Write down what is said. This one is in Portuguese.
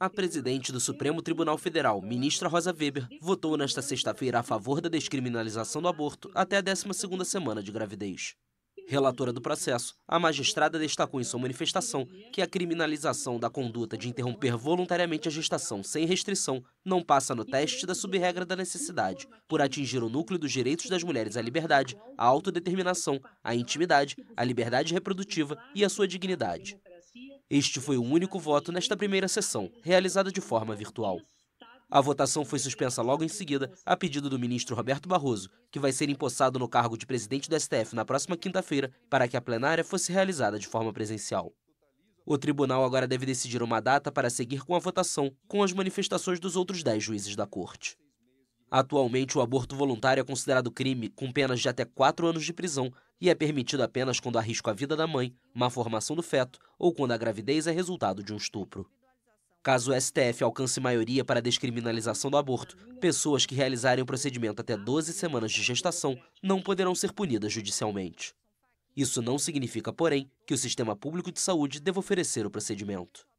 A presidente do Supremo Tribunal Federal, ministra Rosa Weber, votou nesta sexta-feira a favor da descriminalização do aborto até a 12ª semana de gravidez. Relatora do processo, a magistrada destacou em sua manifestação que a criminalização da conduta de interromper voluntariamente a gestação sem restrição não passa no teste da subregra da necessidade, por atingir o núcleo dos direitos das mulheres à liberdade, à autodeterminação, à intimidade, à liberdade reprodutiva e à sua dignidade. Este foi o único voto nesta primeira sessão, realizada de forma virtual. A votação foi suspensa logo em seguida, a pedido do ministro Roberto Barroso, que vai ser empossado no cargo de presidente do STF na próxima quinta-feira, para que a plenária fosse realizada de forma presencial. O tribunal agora deve decidir uma data para seguir com a votação, com as manifestações dos outros dez juízes da corte. Atualmente, o aborto voluntário é considerado crime, com penas de até 4 anos de prisão, e é permitido apenas quando há risco à vida da mãe, má formação do feto ou quando a gravidez é resultado de um estupro. Caso o STF alcance maioria para a descriminalização do aborto, pessoas que realizarem o procedimento até 12 semanas de gestação não poderão ser punidas judicialmente. Isso não significa, porém, que o sistema público de saúde deva oferecer o procedimento.